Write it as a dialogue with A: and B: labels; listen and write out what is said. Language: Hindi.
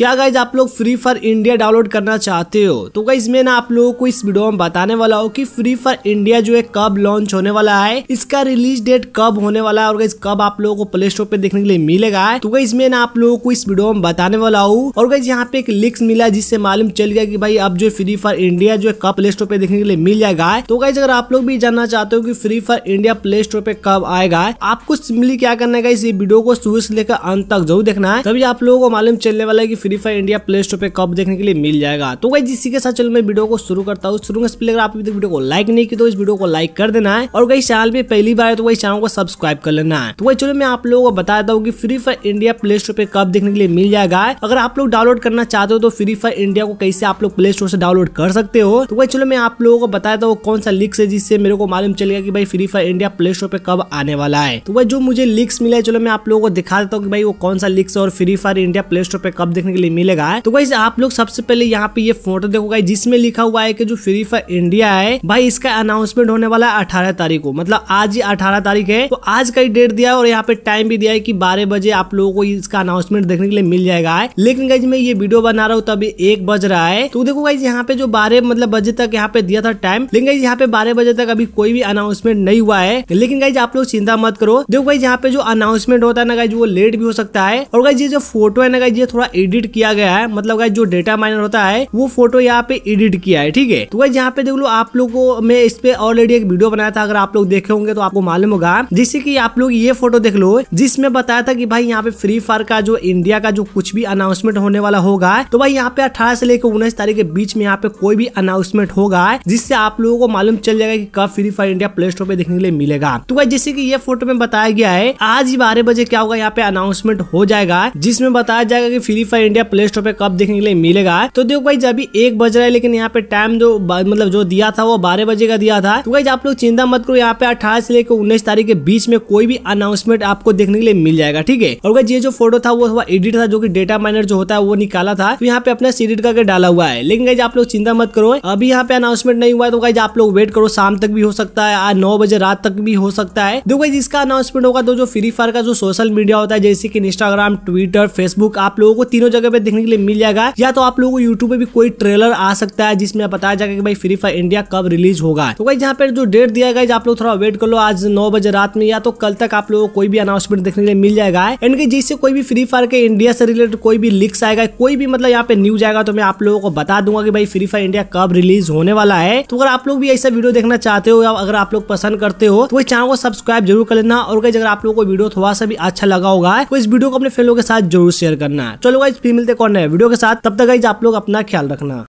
A: क्या गाइज आप लोग फ्री फायर इंडिया डाउनलोड करना चाहते हो तो गाइज मैं ना आप लोगों को इस वीडियो में बताने वाला हूँ कि फ्री फायर इंडिया जो है कब लॉन्च होने वाला है इसका रिलीज डेट कब होने वाला है और गाइज कब आप लोगों को प्ले स्टोर पे देखने के लिए मिलेगा तो गाइज मैं ना आप लोगों को इस वीडियो में बताने वाला हूँ और गाइज यहाँ पे एक लिंक्स मिला जिससे मालूम चल गया की भाई अब जो फ्री फायर इंडिया जो है कब प्ले स्टोर पे देखने के लिए मिल जाएगा तो गाइज अगर आप लोग भी जानना चाहते हो की Free Fire India Play Store पे कब आएगा आपको सिमली क्या करना है इस वीडियो को शुरू से लेकर अंत तक जरूर देखना है तभी आप लोगों को मालूम चलने वाला है की Free Fire India Play Store पर कब देखने के लिए मिल जाएगा तो गई इसी के साथ चलो मैं वीडियो को शुरू करता हूँ शुरू में अगर आप वीडियो को लाइक नहीं की तो इस वीडियो को लाइक कर देना है और कहीं चैनल में पहली बार है तो वही चैनल को सब्सक्राइब कर लेना है तो वही चलो मैं आप लोगों को बता देता हूँ की Free Fire India Play Store पर कब देखने के लिए मिल जाएगा अगर आप लोग डाउनलोड करना चाहते हो तो फ्री फायर इंडिया को कैसे आप लोग प्ले स्टोर से डाउनलोड कर सकते हो तो वही चलो मैं आप लोगों को बता देता हूँ कौन सा लिंक्स है जिससे मेरे को मालूम चलेगा कि भाई Free Fire India Play Store पे कब आने वाला है तो वह जो मुझे लिंक्स मिला है चलो मैं आप लोगों को दिखा देता हूँ कि भाई वो कौन सा लिख्स और Free Fire India Play Store पे कब देखने के के लिए मिलेगा तो वही आप लोग सबसे पहले यहाँ पे ये फोटो देखोगे जिसमें लिखा हुआ है की जो फ्री फायर इंडिया है भाई इसका अनाउंसमेंट होने वाला है अठारह तारीख को मतलब आज ही अठारह तारीख है तो आज का ही डेट दिया है और यहाँ पे टाइम भी दिया है की बारह बजे आप लोगों को इसका अनाउंसमेंट देखने के लिए मिल जाएगा लेकिन गाइज मैं ये वीडियो बना रहा हूँ तो अभी एक बज रहा है तो देखो गाइज यहाँ पे जो बारह मतलब बजे तक यहाँ पे दिया था टाइम लेकिन गाइज यहाँ पे बारह बजे तक अभी कोई भी अनाउंसमेंट नहीं हुआ है लेकिन गाइज आप लोग चिंता मत करो देखो गाइज यहाँ पे जो अनाउंसमेंट होता है ना गाइज वो लेट भी हो सकता है और गाइज ये जो फोटो है ना गाइज ये थोड़ा एडिट एडिट किया गया है मतलब जो डेटा माइनर होता है वो फोटो यहाँ पे एडिट किया है ठीक है तो वही यहाँ पे देख लो आप लोग को मैं इस पे ऑलरेडी एक वीडियो बनाया था अगर आप लोग देखे होंगे तो आपको मालूम होगा जिससे की आप लोग ये फोटो देख लो जिसमें बताया था कि भाई यहाँ पे फ्री फायर का जो इंडिया का जो कुछ भी अनाउंसमेंट होने वाला होगा तो भाई यहाँ पे अठारह से लेकर उन्नीस तारीख के बीच में यहाँ पे कोई भी अनाउंसमेंट होगा जिससे आप लोगों को मालूम चल जाएगा कि कब Free Fire India Play Store पे देखने के लिए मिलेगा तो भाई जैसे कि ये फोटो में बताया गया है आज ही बारह बजे क्या होगा यहाँ पे अनाउंसमेंट हो जाएगा जिसमें बताया जाएगा की Free Fire India Play Store पे कब देखने के लिए मिलेगा तो देखो भाई अभी एक बज रहा है लेकिन यहाँ पे टाइम जो मतलब जो दिया था वो बारह बजे का दिया था तो आप लोग चिंता मत करो यहाँ पे अठारह से लेकर उन्नीस तारीख के बीच में कोई भी अनाउंसमेंट आपको देखने के लिए मिल जाएगा ठीक है और ये जो फोटो था वो एडिट था जो की डेटा माइनर जो होता है वो निकाला था तो यहाँ पे अपना सीडिट करके डाला हुआ है लेकिन आप लोग चिंता मत करो अभी यहाँ पे अनाउंसमेंट नहीं हुआ है तो गाइज आप लोग वेट करो शाम तक भी हो सकता है आज नौ बजे रात तक भी हो सकता है देखो गाइज इसका अनाउंसमेंट होगा तो जो फ्री फायर का जो सोशल मीडिया होता है जैसे कि इंस्टाग्राम ट्विटर फेसबुक आप लोगों को तीनों जगह पे देखने के लिए मिल जाएगा या तो आप लोगों को यूट्यूब पे भी कोई ट्रेलर आ सकता है जिसमें बताया जाएगा कि भाई फ्री फायर इंडिया कब रिलीज होगा तो भाई यहाँ पे जो डेट दिया गया आप लोग थोड़ा वेट कर लो आज नौ बजे रात में या तो कल तक आप लोगों को कोई भी अनाउंसमेंट देखने के लिए मिल जाएगा एंड की जिससे कोई भी फ्री फायर के इंडिया से रिलेटेड कोई भी लिक्स आएगा कोई भी मतलब यहाँ पे न्यूज आएगा तो मैं आप लोगों को बता दूंगा कि भाई फ्री फायर इंडिया कब रिलीज होने वाला है तो अगर आप लोग भी ऐसा वीडियो देखना चाहते हो या अगर आप लोग पसंद करते हो तो चैनल को सब्सक्राइब जरूर कर लेना और अगर आप लोगों को वीडियो थोड़ा सा भी अच्छा लगा होगा तो इस वीडियो को अपने फ्रेंडों के साथ जरूर शेयर करना चलो गाइज फिर मिलते कौन है वीडियो के साथ तब तक आप लोग अपना ख्याल रखना